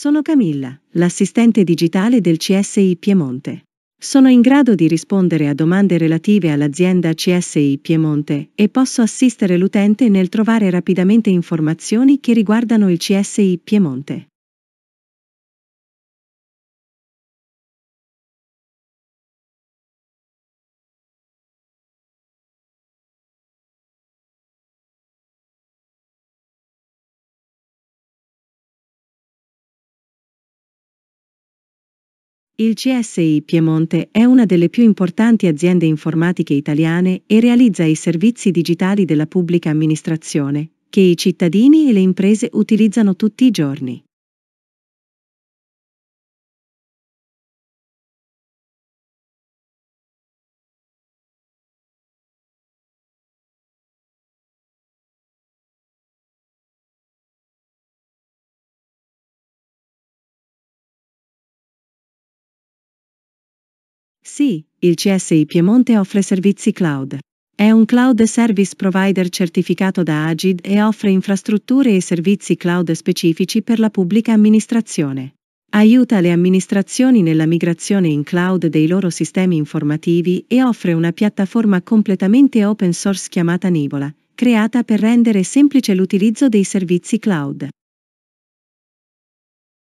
Sono Camilla, l'assistente digitale del CSI Piemonte. Sono in grado di rispondere a domande relative all'azienda CSI Piemonte e posso assistere l'utente nel trovare rapidamente informazioni che riguardano il CSI Piemonte. Il CSI Piemonte è una delle più importanti aziende informatiche italiane e realizza i servizi digitali della pubblica amministrazione, che i cittadini e le imprese utilizzano tutti i giorni. Sì, il CSI Piemonte offre servizi cloud. È un cloud service provider certificato da Agid e offre infrastrutture e servizi cloud specifici per la pubblica amministrazione. Aiuta le amministrazioni nella migrazione in cloud dei loro sistemi informativi e offre una piattaforma completamente open source chiamata Nivola, creata per rendere semplice l'utilizzo dei servizi cloud.